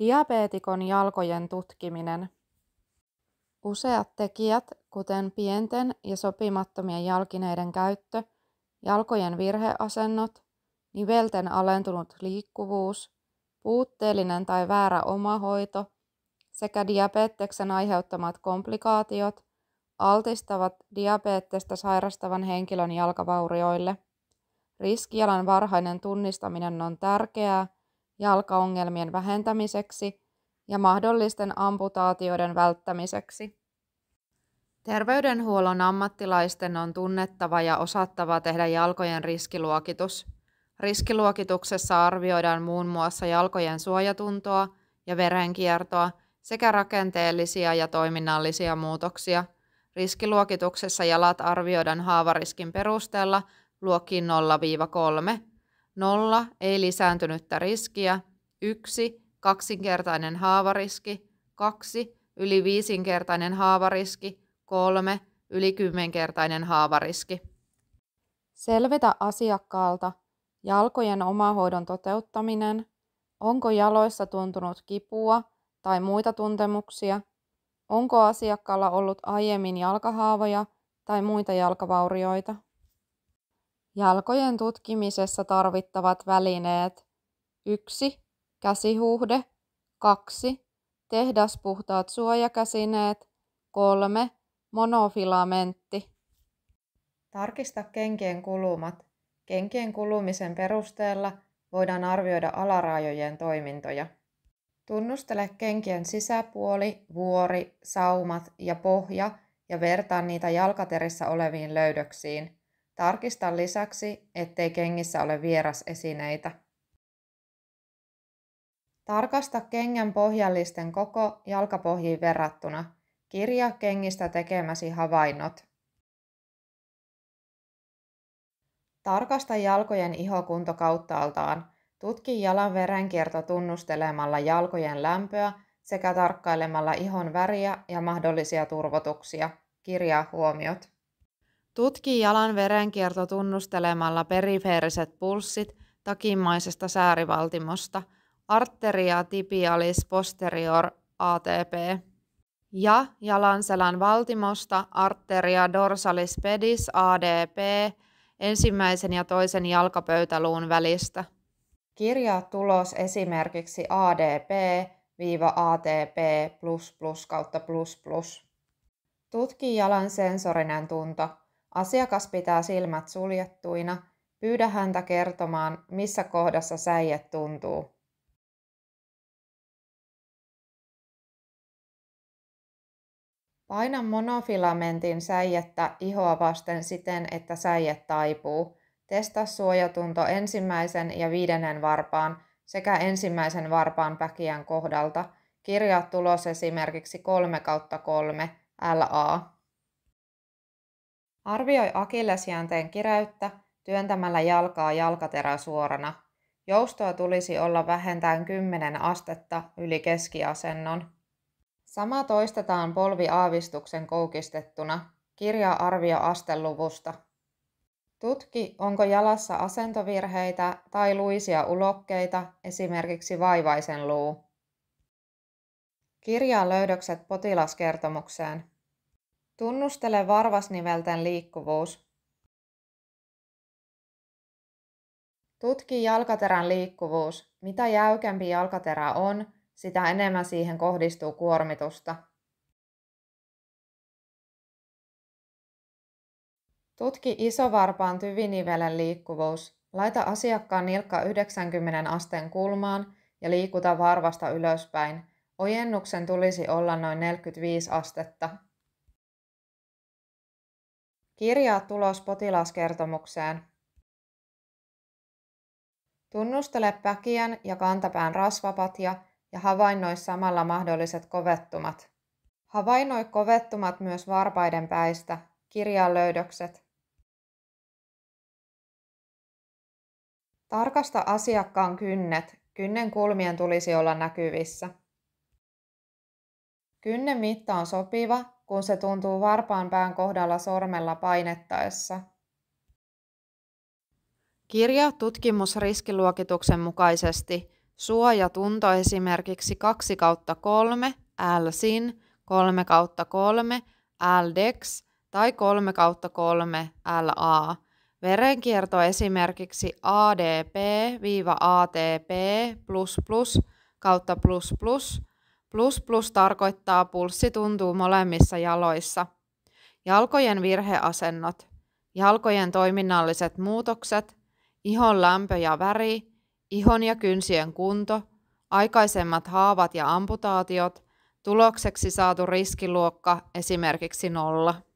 Diabeetikon jalkojen tutkiminen. Useat tekijät, kuten pienten ja sopimattomien jalkineiden käyttö, jalkojen virheasennot, nivelten alentunut liikkuvuus, puutteellinen tai väärä omahoito sekä diabeteksen aiheuttamat komplikaatiot altistavat diabeettesta sairastavan henkilön jalkavaurioille. Riskijalan varhainen tunnistaminen on tärkeää – jalkaongelmien vähentämiseksi ja mahdollisten amputaatioiden välttämiseksi. Terveydenhuollon ammattilaisten on tunnettava ja osattava tehdä jalkojen riskiluokitus. Riskiluokituksessa arvioidaan muun muassa jalkojen suojatuntoa ja verenkiertoa sekä rakenteellisia ja toiminnallisia muutoksia. Riskiluokituksessa jalat arvioidaan haavariskin perusteella luokkiin 0-3 Nolla ei lisääntynyttä riskiä. Yksi kaksinkertainen haavariski. Kaksi yli viisinkertainen haavariski. Kolme yli kymmenkertainen haavariski. Selvitä asiakkaalta jalkojen omahoidon toteuttaminen, onko jaloissa tuntunut kipua tai muita tuntemuksia, onko asiakkaalla ollut aiemmin jalkahaavoja tai muita jalkavaurioita. Jalkojen tutkimisessa tarvittavat välineet 1. Käsihuhde 2. Tehdaspuhtaat suojakäsineet 3. Monofilamentti Tarkista kenkien kulumat. Kenkien kulumisen perusteella voidaan arvioida alaraajojen toimintoja. Tunnustele kenkien sisäpuoli, vuori, saumat ja pohja ja vertaa niitä jalkaterissä oleviin löydöksiin – Tarkista lisäksi, ettei kengissä ole vierasesineitä. Tarkasta kengän pohjallisten koko jalkapohjiin verrattuna. Kirja kengistä tekemäsi havainnot. Tarkasta jalkojen ihokunto kauttaaltaan. Tutki jalan verenkierto tunnustelemalla jalkojen lämpöä sekä tarkkailemalla ihon väriä ja mahdollisia turvotuksia. Kirjaa huomiot. Tutki jalan verenkierto tunnustelemalla perifeeriset pulssit takimaisesta säärivaltimosta, arteria tibialis posterior ATP, ja jalanselän valtimosta arteria dorsalis pedis ADP ensimmäisen ja toisen jalkapöytäluun välistä. Kirjaa tulos esimerkiksi ADP-ATP++ kautta plus plus. Tutki jalan sensorinen tunto, Asiakas pitää silmät suljettuina, pyydä häntä kertomaan, missä kohdassa säie tuntuu. Paina monofilamentin säijettä ihoa vasten siten, että säie taipuu. Testa suojatunto ensimmäisen ja viidennen varpaan sekä ensimmäisen varpaan päkiän kohdalta. Kirjaa tulos esimerkiksi 3 kautta 3 LA. Arvioi akillesjänteen kireyttä työntämällä jalkaa jalkaterä suorana. Joustoa tulisi olla vähentään 10 astetta yli keskiasennon. Sama toistetaan polviaavistuksen koukistettuna. Kirjaa arvio asteluvusta. Tutki, onko jalassa asentovirheitä tai luisia ulokkeita, esimerkiksi vaivaisen luu. Kirjaa löydökset potilaskertomukseen. Tunnustele varvasnivelten liikkuvuus. Tutki jalkaterän liikkuvuus. Mitä jäykempi jalkaterä on, sitä enemmän siihen kohdistuu kuormitusta. Tutki isovarpaan tyvinivelen liikkuvuus. Laita asiakkaan nilkka 90 asteen kulmaan ja liikuta varvasta ylöspäin. Ojennuksen tulisi olla noin 45 astetta. Kirjaa tulos potilaskertomukseen. Tunnustele päkiän ja kantapään rasvapatja ja havainnoi samalla mahdolliset kovettumat. Havainnoi kovettumat myös varpaiden päistä, kirjaa löydökset. Tarkasta asiakkaan kynnet. Kynnen kulmien tulisi olla näkyvissä. Kynnen mitta on sopiva kun se tuntuu varpaanpään kohdalla sormella painettaessa. Kirja tutkimusriskiluokituksen mukaisesti suojatunto esimerkiksi 2 kautta 3, LSIN, 3 kautta 3, LDEX tai 3 kautta 3, LA. Verenkierto esimerkiksi ADP-ATP++ kautta plus plus Plus plus tarkoittaa pulssi tuntuu molemmissa jaloissa. Jalkojen virheasennot, jalkojen toiminnalliset muutokset, ihon lämpö ja väri, ihon ja kynsien kunto, aikaisemmat haavat ja amputaatiot, tulokseksi saatu riskiluokka esimerkiksi nolla.